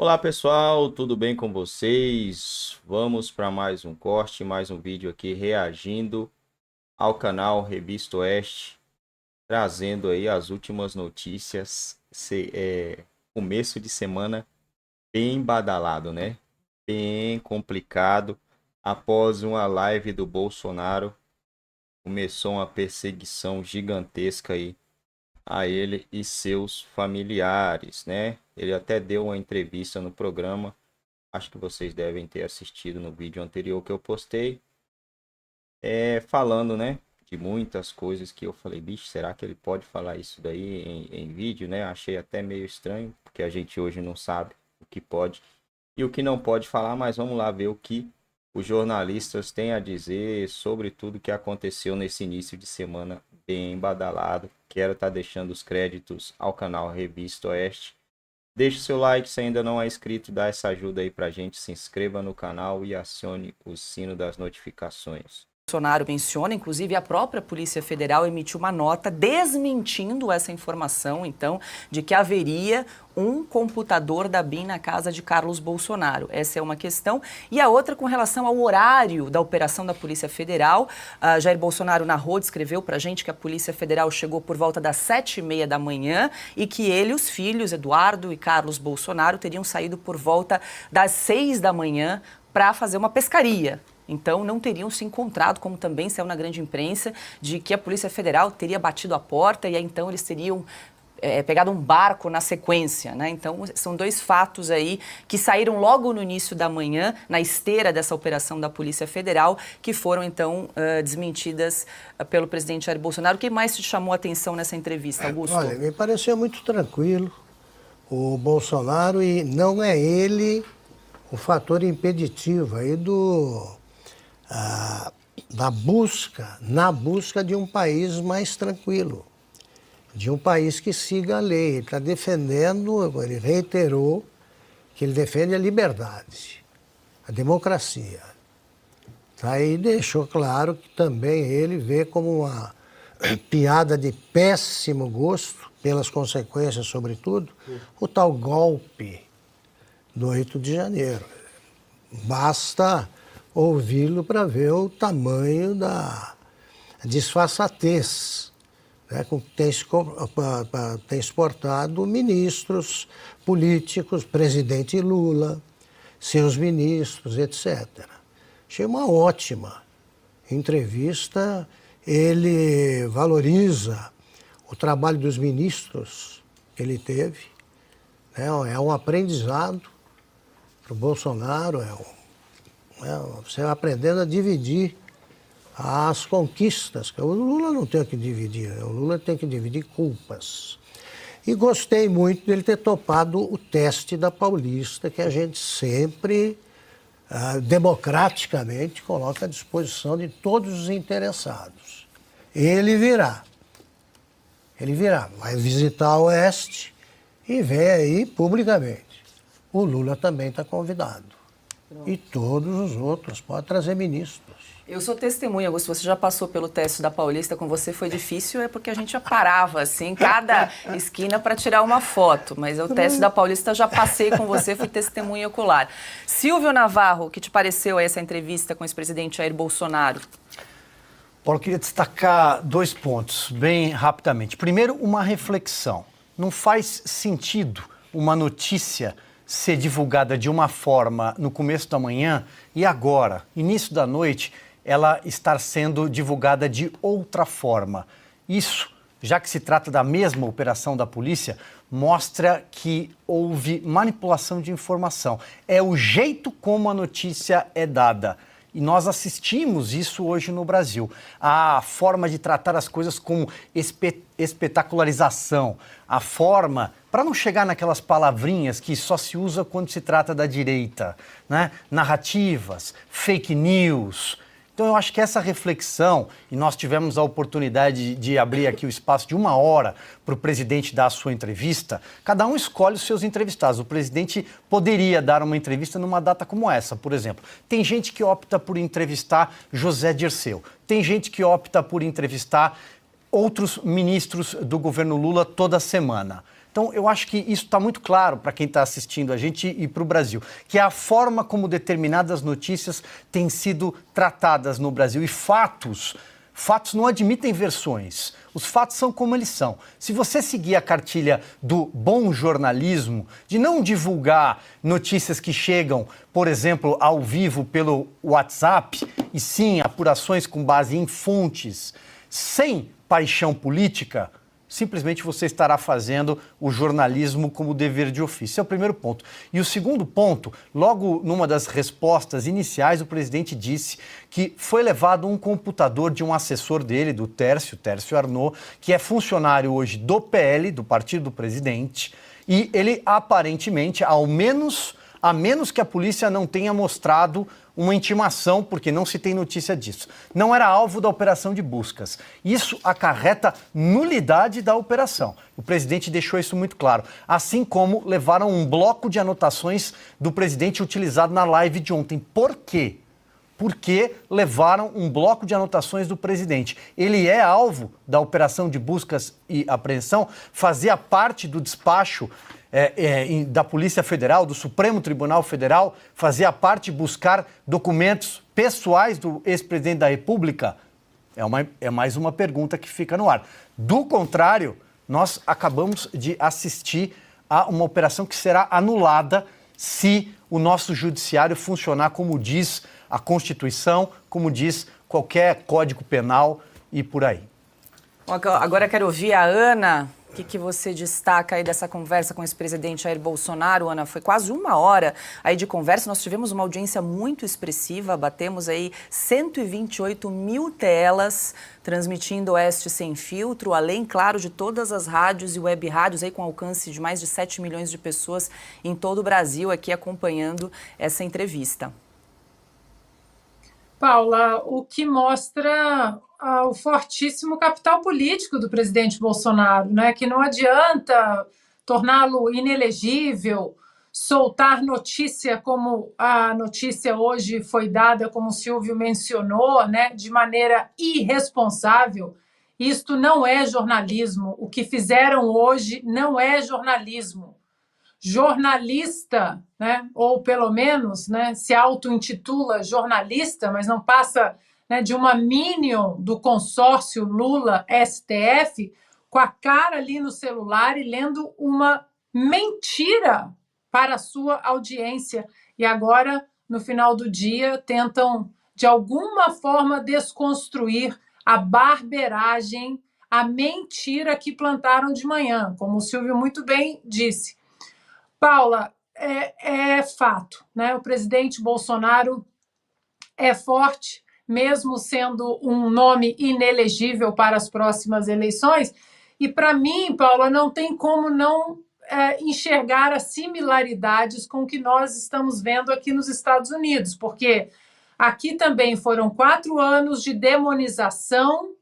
Olá pessoal, tudo bem com vocês? Vamos para mais um corte, mais um vídeo aqui reagindo ao canal Revista Oeste, trazendo aí as últimas notícias, se, é, começo de semana bem badalado, né? Bem complicado, após uma live do Bolsonaro, começou uma perseguição gigantesca aí a ele e seus familiares, né? Ele até deu uma entrevista no programa, acho que vocês devem ter assistido no vídeo anterior que eu postei, é, falando, né? De muitas coisas que eu falei, bicho, será que ele pode falar isso daí em, em vídeo, né? Achei até meio estranho, porque a gente hoje não sabe o que pode e o que não pode falar, mas vamos lá ver o que os jornalistas têm a dizer sobre tudo que aconteceu nesse início de semana bem badalado. Quero estar tá deixando os créditos ao canal Revista Oeste. Deixe seu like se ainda não é inscrito, dá essa ajuda aí pra gente, se inscreva no canal e acione o sino das notificações. Bolsonaro menciona, inclusive a própria Polícia Federal emitiu uma nota desmentindo essa informação, então, de que haveria um computador da BIM na casa de Carlos Bolsonaro. Essa é uma questão. E a outra com relação ao horário da operação da Polícia Federal. Uh, Jair Bolsonaro narrou, descreveu para a gente que a Polícia Federal chegou por volta das sete e meia da manhã e que ele, os filhos, Eduardo e Carlos Bolsonaro, teriam saído por volta das seis da manhã para fazer uma pescaria então não teriam se encontrado, como também saiu na grande imprensa, de que a Polícia Federal teria batido a porta e aí então eles teriam é, pegado um barco na sequência. Né? Então, são dois fatos aí que saíram logo no início da manhã, na esteira dessa operação da Polícia Federal, que foram então uh, desmentidas uh, pelo presidente Jair Bolsonaro. O que mais te chamou a atenção nessa entrevista, é, Augusto? Olha, me pareceu muito tranquilo o Bolsonaro e não é ele o fator impeditivo aí do ah, na busca, na busca de um país mais tranquilo, de um país que siga a lei. Ele está defendendo, ele reiterou que ele defende a liberdade, a democracia. Tá? aí deixou claro que também ele vê como uma piada de péssimo gosto, pelas consequências, sobretudo, o tal golpe do 8 de janeiro. Basta ouvi-lo para ver o tamanho da disfarçatez né, com que tem, exportado ministros políticos, presidente Lula, seus ministros, etc. Achei uma ótima entrevista. Ele valoriza o trabalho dos ministros que ele teve. Né, é um aprendizado para o Bolsonaro, é um é, você aprendendo a dividir as conquistas. O Lula não tem que dividir, o Lula tem que dividir culpas. E gostei muito dele ter topado o teste da Paulista, que a gente sempre, ah, democraticamente, coloca à disposição de todos os interessados. Ele virá. Ele virá, vai visitar o Oeste e vem aí publicamente. O Lula também está convidado. Pronto. E todos os outros, pode trazer ministros. Eu sou testemunha, Augusto, você já passou pelo teste da Paulista, com você foi difícil, é porque a gente já parava, assim, cada esquina para tirar uma foto. Mas o teste da Paulista já passei com você, fui testemunha ocular. Silvio Navarro, o que te pareceu essa entrevista com o ex-presidente Jair Bolsonaro? Paulo, queria destacar dois pontos, bem rapidamente. Primeiro, uma reflexão. Não faz sentido uma notícia ser divulgada de uma forma no começo da manhã e agora, início da noite, ela estar sendo divulgada de outra forma. Isso, já que se trata da mesma operação da polícia, mostra que houve manipulação de informação. É o jeito como a notícia é dada. E nós assistimos isso hoje no Brasil. A forma de tratar as coisas como espet espetacularização, a forma para não chegar naquelas palavrinhas que só se usa quando se trata da direita, né? Narrativas, fake news, então eu acho que essa reflexão, e nós tivemos a oportunidade de abrir aqui o espaço de uma hora para o presidente dar a sua entrevista, cada um escolhe os seus entrevistados. O presidente poderia dar uma entrevista numa data como essa, por exemplo. Tem gente que opta por entrevistar José Dirceu, tem gente que opta por entrevistar outros ministros do governo Lula toda semana. Então, eu acho que isso está muito claro para quem está assistindo a gente e para o Brasil, que é a forma como determinadas notícias têm sido tratadas no Brasil. E fatos, fatos não admitem versões. Os fatos são como eles são. Se você seguir a cartilha do bom jornalismo, de não divulgar notícias que chegam, por exemplo, ao vivo pelo WhatsApp, e sim apurações com base em fontes, sem paixão política, simplesmente você estará fazendo o jornalismo como dever de ofício. Esse é o primeiro ponto. E o segundo ponto, logo numa das respostas iniciais, o presidente disse que foi levado um computador de um assessor dele, do Tércio, Tércio Arnaud, que é funcionário hoje do PL, do partido do presidente, e ele aparentemente, ao menos, a menos que a polícia não tenha mostrado uma intimação, porque não se tem notícia disso. Não era alvo da operação de buscas. Isso acarreta nulidade da operação. O presidente deixou isso muito claro. Assim como levaram um bloco de anotações do presidente utilizado na live de ontem. Por quê? porque levaram um bloco de anotações do presidente. Ele é alvo da operação de buscas e apreensão, fazia parte do despacho é, é, da Polícia Federal, do Supremo Tribunal Federal, fazia parte buscar documentos pessoais do ex-presidente da República? É, uma, é mais uma pergunta que fica no ar. Do contrário, nós acabamos de assistir a uma operação que será anulada se o nosso judiciário funcionar como diz a Constituição, como diz qualquer código penal e por aí. Agora quero ouvir a Ana o que, que, você destaca aí dessa conversa com o ex-presidente Jair Bolsonaro, Ana? Foi quase uma hora aí de conversa. Nós tivemos uma audiência muito expressiva, batemos aí 128 mil telas transmitindo Oeste Sem Filtro, além, claro, de todas as rádios e web rádios aí com alcance de mais de 7 milhões de pessoas em todo o Brasil aqui acompanhando essa entrevista. Paula, o que mostra ah, o fortíssimo capital político do presidente Bolsonaro, né? que não adianta torná-lo inelegível, soltar notícia como a notícia hoje foi dada, como o Silvio mencionou, né? de maneira irresponsável. Isto não é jornalismo. O que fizeram hoje não é jornalismo jornalista, né? ou pelo menos né, se auto-intitula jornalista, mas não passa né, de uma minion do consórcio Lula-STF, com a cara ali no celular e lendo uma mentira para a sua audiência. E agora, no final do dia, tentam, de alguma forma, desconstruir a barberagem, a mentira que plantaram de manhã, como o Silvio muito bem disse. Paula, é, é fato, né? O presidente Bolsonaro é forte, mesmo sendo um nome inelegível para as próximas eleições. E para mim, Paula, não tem como não é, enxergar as similaridades com o que nós estamos vendo aqui nos Estados Unidos, porque aqui também foram quatro anos de demonização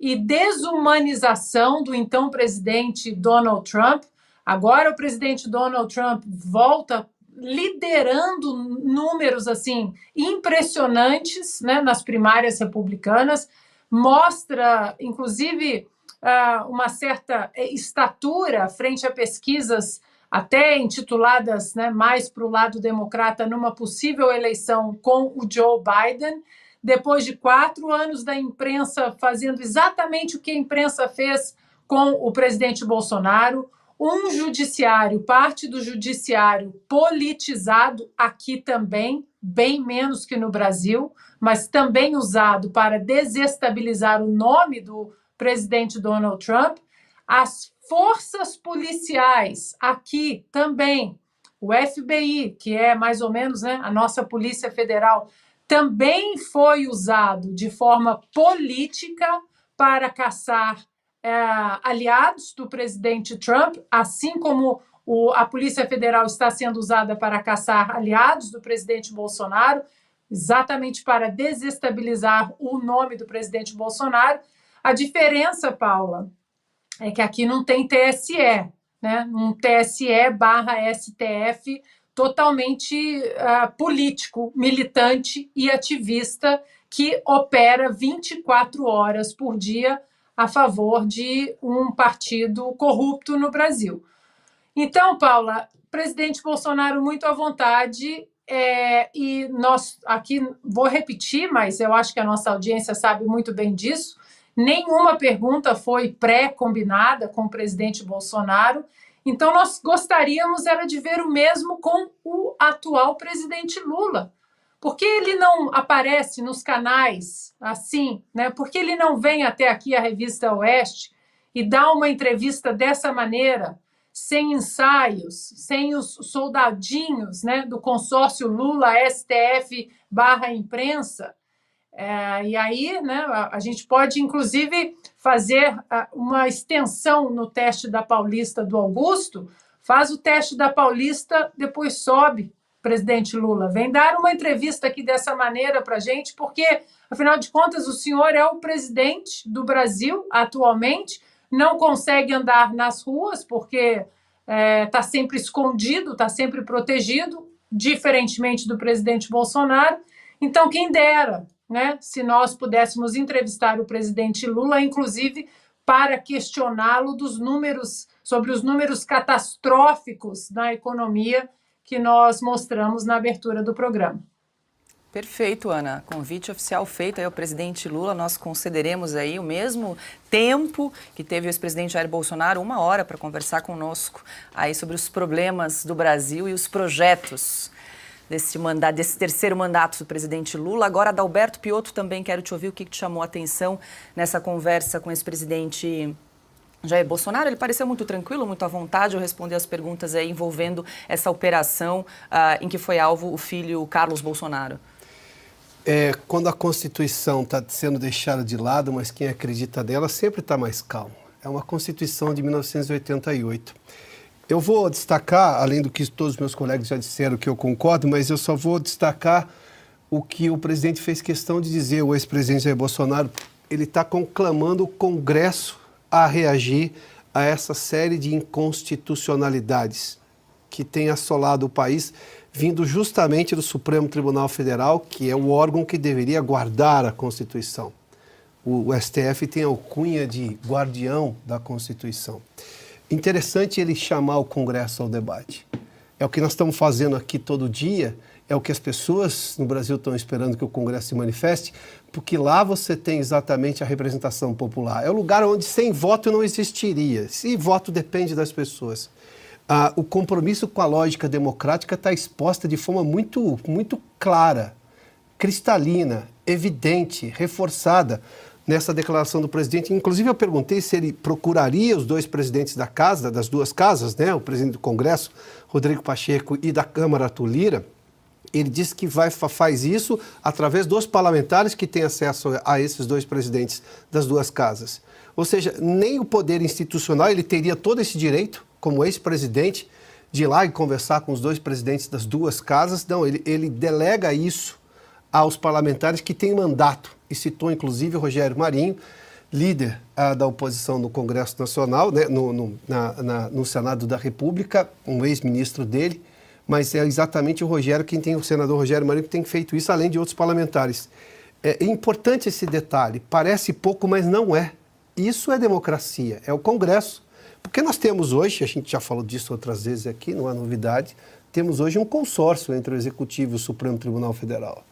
e desumanização do então presidente Donald Trump Agora o presidente Donald Trump volta liderando números assim impressionantes né, nas primárias republicanas, mostra inclusive ah, uma certa estatura frente a pesquisas até intituladas né, mais para o lado democrata numa possível eleição com o Joe Biden, depois de quatro anos da imprensa fazendo exatamente o que a imprensa fez com o presidente Bolsonaro, um judiciário, parte do judiciário politizado aqui também, bem menos que no Brasil, mas também usado para desestabilizar o nome do presidente Donald Trump, as forças policiais aqui também, o FBI, que é mais ou menos né, a nossa Polícia Federal, também foi usado de forma política para caçar é, aliados do presidente Trump, assim como o, a Polícia Federal está sendo usada para caçar aliados do presidente Bolsonaro, exatamente para desestabilizar o nome do presidente Bolsonaro. A diferença, Paula, é que aqui não tem TSE, né? um TSE barra STF totalmente uh, político, militante e ativista que opera 24 horas por dia a favor de um partido corrupto no Brasil. Então, Paula, presidente Bolsonaro muito à vontade, é, e nós aqui vou repetir, mas eu acho que a nossa audiência sabe muito bem disso. Nenhuma pergunta foi pré-combinada com o presidente Bolsonaro. Então, nós gostaríamos era de ver o mesmo com o atual presidente Lula. Por que ele não aparece nos canais assim? Né? Por que ele não vem até aqui a revista Oeste e dá uma entrevista dessa maneira, sem ensaios, sem os soldadinhos né, do consórcio Lula STF barra imprensa? É, e aí né, a, a, gente pode, inclusive, fazer uma extensão no teste da Paulista do Augusto, faz o teste da Paulista, depois sobe presidente Lula, vem dar uma entrevista aqui dessa maneira para a gente, porque, afinal de contas, o senhor é o presidente do Brasil atualmente, não consegue andar nas ruas porque está é, tá sempre escondido, está sempre protegido, diferentemente do presidente Bolsonaro. Então, quem dera, né, se nós pudéssemos entrevistar o presidente Lula, inclusive para questioná-lo dos números sobre os números catastróficos na economia que nós mostramos na abertura do programa. Perfeito, Ana. Convite oficial feito aí ao presidente Lula. Nós concederemos aí o mesmo tempo que teve o ex-presidente Jair Bolsonaro, uma hora para conversar conosco aí sobre os problemas do Brasil e os projetos desse, mandato, desse terceiro mandato do presidente Lula. Agora, Adalberto Piotto, também quero te ouvir o que te chamou a atenção nessa conversa com o ex-presidente Jair Bolsonaro, ele pareceu muito tranquilo, muito à vontade ao responder as perguntas envolvendo essa operação ah, em que foi alvo o filho Carlos Bolsonaro. É, quando a Constituição está sendo deixada de lado, mas quem acredita nela sempre está mais calmo. É uma Constituição de 1988. Eu vou destacar, além do que todos os meus colegas já disseram que eu concordo, mas eu só vou destacar o que o presidente fez questão de dizer, o ex-presidente Jair Bolsonaro. Ele está conclamando o Congresso a reagir a essa série de inconstitucionalidades que tem assolado o país, vindo justamente do Supremo Tribunal Federal, que é o órgão que deveria guardar a Constituição. O, STF tem a alcunha de guardião da Constituição. Interessante ele chamar o Congresso ao debate. É o que nós estamos fazendo aqui todo dia é o que as pessoas no Brasil estão esperando que o Congresso se manifeste, porque lá você tem exatamente a representação popular. É o lugar onde sem voto não existiria. Se voto depende das pessoas. Ah, o compromisso com a lógica democrática está exposta de forma muito, muito clara, cristalina, evidente, reforçada nessa declaração do presidente. Inclusive, eu perguntei se ele procuraria os dois presidentes da casa, das duas casas, né? o presidente do Congresso, Rodrigo Pacheco, e da Câmara, Tulira ele disse que vai, faz isso através dos parlamentares que têm acesso a esses dois presidentes das duas casas. Ou seja, nem o poder institucional ele teria todo esse direito, como ex-presidente, de ir lá e conversar com os dois presidentes das duas casas. Não, ele, ele delega isso aos parlamentares que têm mandato. E citou, inclusive, Rogério Marinho, líder ah, da oposição no Congresso Nacional, né, no, no, na, na, no Senado da República, um ex-ministro dele, mas é exatamente o Rogério, quem tem o senador Rogério Marinho, que tem feito isso, além de outros parlamentares. É, é importante esse detalhe, parece pouco, mas não é. Isso é democracia, é o Congresso. Porque nós temos hoje, a gente já falou disso outras vezes aqui, não há novidade, temos hoje um consórcio entre o Executivo e o Supremo Tribunal Federal.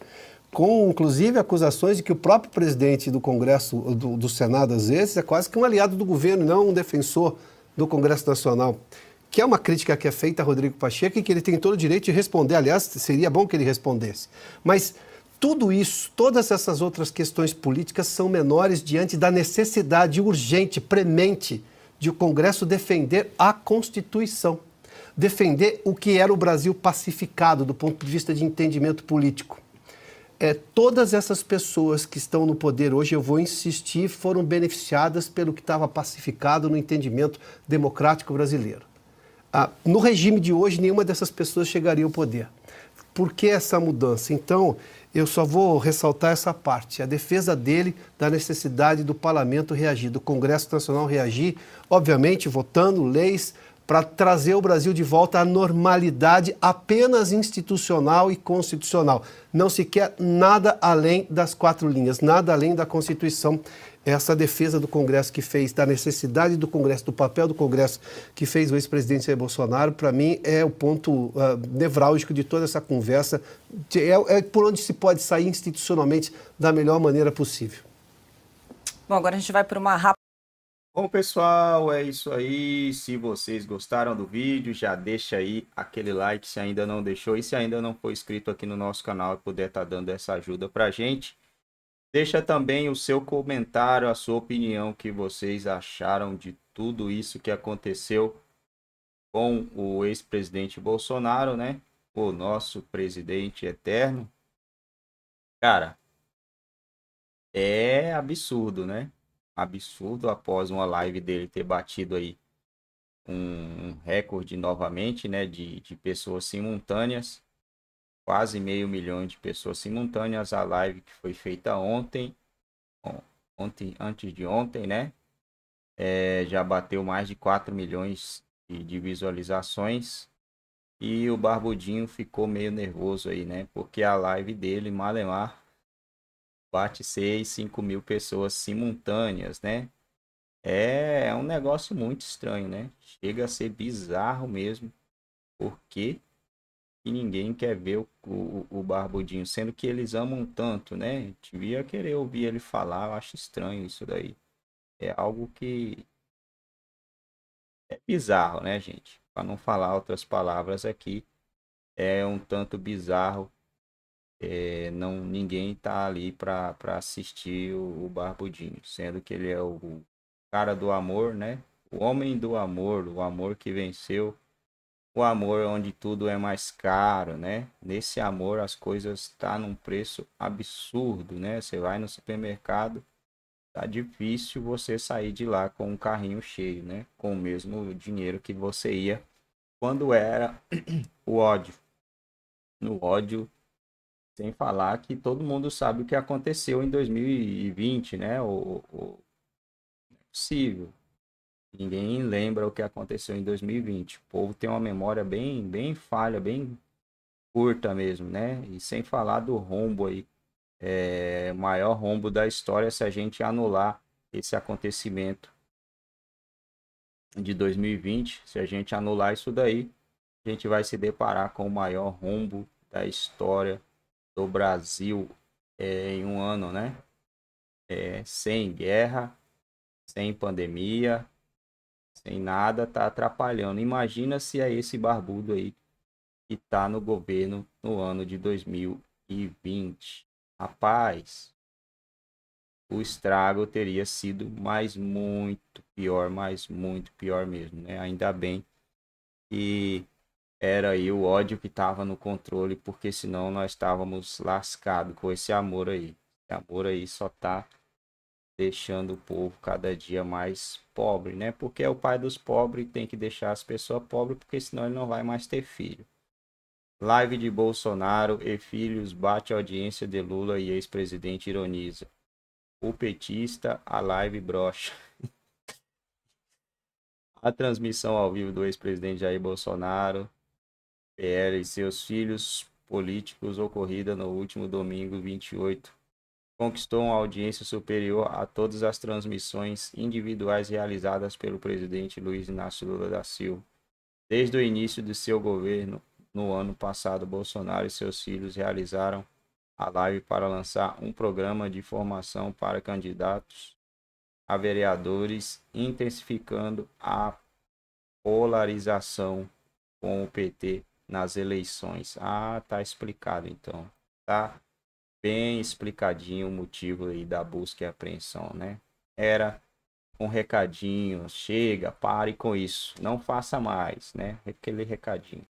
Com, inclusive, acusações de que o próprio presidente do Congresso, do, do Senado, às vezes, é quase que um aliado do governo, não um defensor do Congresso Nacional que é uma crítica que é feita a Rodrigo Pacheco e que ele tem todo o direito de responder. Aliás, seria bom que ele respondesse. Mas tudo isso, todas essas outras questões políticas são menores diante da necessidade urgente, premente, de o Congresso defender a Constituição, defender o que era o Brasil pacificado do ponto de vista de entendimento político. É, todas essas pessoas que estão no poder hoje, eu vou insistir, foram beneficiadas pelo que estava pacificado no entendimento democrático brasileiro. Ah, no regime de hoje, nenhuma dessas pessoas chegaria ao poder. Por que essa mudança? Então, eu só vou ressaltar essa parte, a defesa dele da necessidade do parlamento reagir, do Congresso Nacional reagir, obviamente votando leis para trazer o Brasil de volta à normalidade apenas institucional e constitucional. Não se quer nada além das quatro linhas, nada além da Constituição é essa defesa do Congresso que fez, da necessidade do Congresso, do papel do Congresso que fez o ex-presidente Jair Bolsonaro, para mim é o ponto uh, nevrálgico de toda essa conversa. De, é, é por onde se pode sair institucionalmente da melhor maneira possível. Bom, agora a gente vai para uma rápida. Bom, pessoal, é isso aí. Se vocês gostaram do vídeo, já deixa aí aquele like se ainda não deixou e se ainda não for inscrito aqui no nosso canal e puder estar tá dando essa ajuda a gente. Deixa também o seu comentário, a sua opinião que vocês acharam de tudo isso que aconteceu com o ex-presidente Bolsonaro, né? O nosso presidente eterno. Cara, é absurdo, né? Absurdo após uma live dele ter batido aí um recorde novamente, né? De, de pessoas simultâneas quase meio milhão de pessoas simultâneas à live que foi feita ontem, ontem antes de ontem, né? É, já bateu mais de 4 milhões de, de visualizações. E o Barbudinho ficou meio nervoso aí, né? Porque a live dele, Malemar, bate 6, 5 mil pessoas simultâneas, né? É, é um negócio muito estranho, né? Chega a ser bizarro mesmo, porque e ninguém quer ver o, o, o, Barbudinho, sendo que eles amam tanto, né? Devia querer ouvir ele falar, eu acho estranho isso daí. É algo que é bizarro, né, gente? Para não falar outras palavras aqui, é um tanto bizarro. É, não ninguém tá ali para assistir o, o Barbudinho, sendo que ele é o cara do amor, né? O homem do amor, o amor que venceu o amor onde tudo é mais caro, né? Nesse amor as coisas estão tá num preço absurdo, né? Você vai no supermercado, tá difícil você sair de lá com um carrinho cheio, né? Com o mesmo dinheiro que você ia quando era o ódio. No ódio, sem falar que todo mundo sabe o que aconteceu em 2020, né? O, o... É possível. Ninguém lembra o que aconteceu em 2020. O povo tem uma memória bem, bem falha, bem curta mesmo, né? E sem falar do rombo aí, é, maior rombo da história se a gente anular esse acontecimento de 2020. Se a gente anular isso daí, a gente vai se deparar com o maior rombo da história do Brasil é, em um ano, né? É, sem guerra, sem pandemia, sem nada, tá atrapalhando. Imagina se é esse barbudo aí que tá no governo no ano de 2020. Rapaz, o estrago teria sido mais muito pior, mais muito pior mesmo, né? Ainda bem que era aí o ódio que estava no controle, porque senão nós estávamos lascados com esse amor aí. Esse amor aí só tá deixando o povo cada dia mais pobre, né? Porque é o pai dos pobres tem que deixar as pessoas pobres, porque senão ele não vai mais ter filho. Live de Bolsonaro e filhos bate audiência de Lula e ex-presidente ironiza. O petista, a live brocha. a transmissão ao vivo do ex-presidente Jair Bolsonaro, PL e seus filhos políticos ocorrida no último domingo 28 conquistou uma audiência superior a todas as transmissões individuais realizadas pelo presidente Luiz Inácio Lula da Silva. Desde o início de seu governo, no ano passado, Bolsonaro e seus filhos realizaram a live para lançar um programa de formação para candidatos a vereadores, intensificando a polarização com o PT nas eleições. Ah, tá explicado então, tá? bem explicadinho o motivo aí da busca e apreensão, né? Era um recadinho, chega, pare com isso, não faça mais, né? Aquele recadinho.